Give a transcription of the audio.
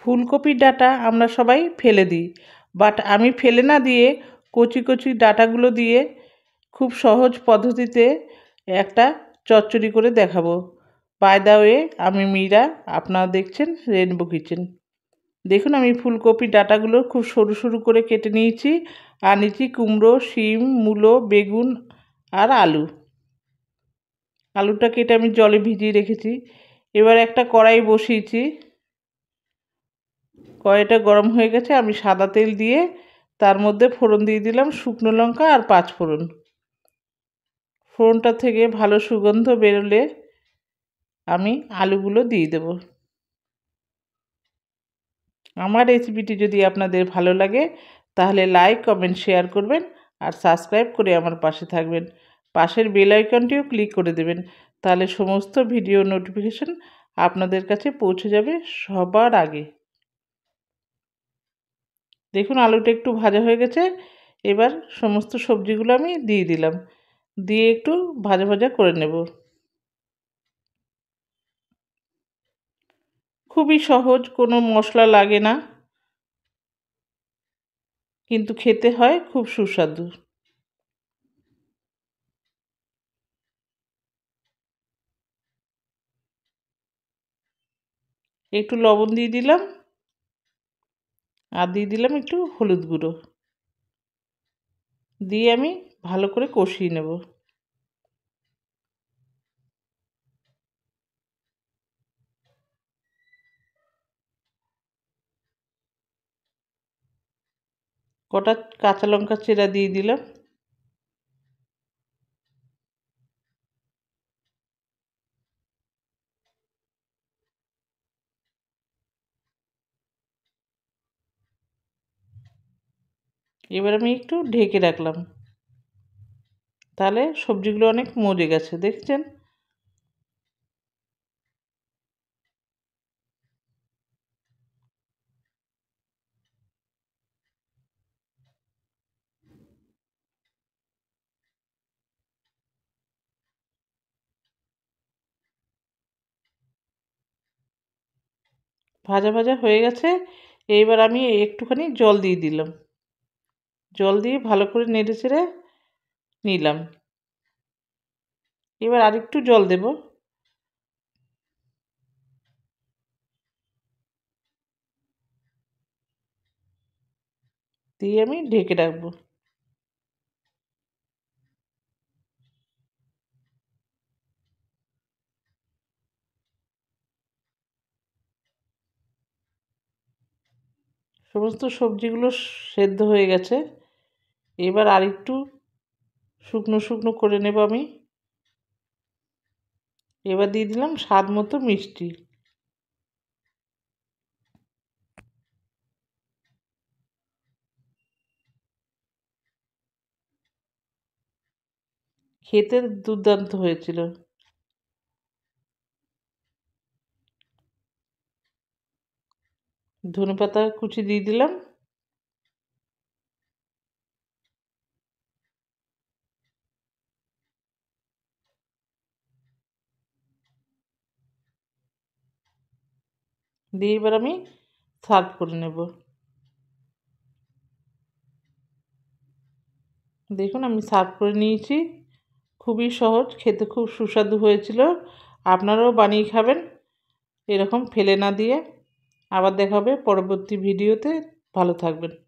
ফুলকপির ডাটা আমরা সবাই ফেলে দিই বাট আমি ফেলে না দিয়ে কচি কচি ডাটাগুলো দিয়ে খুব সহজ পদ্ধতিতে একটা চচ্চড়ি করে দেখাবো বাই দা ওয়ে আমি মীরা আপনারা দেখছেন রেনবো কিচেন দেখুন আমি ফুলকপি ডাটাগুলো খুব সরু সরু করে কেটে নিয়েছি আর নিয়েছি কুমড়ো শিম মূলো বেগুন আর আলু আলুটা কেটে আমি জলে ভিজিয়ে রেখেছি এবার একটা কড়াই বসিয়েছি কড়াইটা গরম হয়ে গেছে আমি সাদা তেল দিয়ে তার মধ্যে ফোড়ন দিয়ে দিলাম শুকনো লঙ্কা আর পাঁচ ফোড়ন ফোড়নটা থেকে ভালো সুগন্ধ বেরোলে আমি আলুগুলো দিয়ে দেব আমার রেসিপিটি যদি আপনাদের ভালো লাগে তাহলে লাইক কমেন্ট শেয়ার করবেন আর সাবস্ক্রাইব করে আমার পাশে থাকবেন পাশের বেল আইকনটিও ক্লিক করে দেবেন তাহলে সমস্ত ভিডিও নোটিফিকেশন আপনাদের কাছে পৌঁছে যাবে সবার আগে দেখুন আলুটা একটু ভাজা হয়ে গেছে এবার সমস্ত সবজিগুলো আমি দিয়ে দিলাম দিয়ে একটু ভাজা ভাজা করে নেব খুবই সহজ কোনো মশলা লাগে না কিন্তু খেতে হয় খুব সুস্বাদু একটু লবণ দিয়ে দিলাম আর দিয়ে দিলাম একটু হলুদ গুঁড়ো দিয়ে আমি ভালো করে কষিয়ে নেব কটা কাঁচা লঙ্কা চেরা দিয়ে দিলাম এবার আমি একটু ঢেকে রাখলাম তাহলে সবজিগুলো অনেক মরে গেছে দেখছেন ভাজা ভাজা হয়ে গেছে এইবার আমি একটুখানি জল দিয়ে দিলাম জল দিয়ে ভালো করে নেড়ে চেড়ে নিলাম এবার আরেকটু জল দেব দিয়ে আমি ঢেকে রাখবো সমস্ত সবজিগুলো সেদ্ধ হয়ে গেছে এবার আরেকটু শুকনো শুকনো করে নেব আমি এবার দিয়ে দিলাম স্বাদ মতো মিষ্টি খেতে দুর্দান্ত হয়েছিল ধনে পাতা কুচি দিয়ে দিলাম দিয়ে এবার আমি সার্ভ করে নেব দেখুন আমি সার্ভ করে নিয়েছি খুবই সহজ খেতে খুব সুস্বাদু হয়েছিল আপনারাও বানিয়ে খাবেন এরকম ফেলে না দিয়ে আবার দেখা হবে পরবর্তী ভিডিওতে ভালো থাকবেন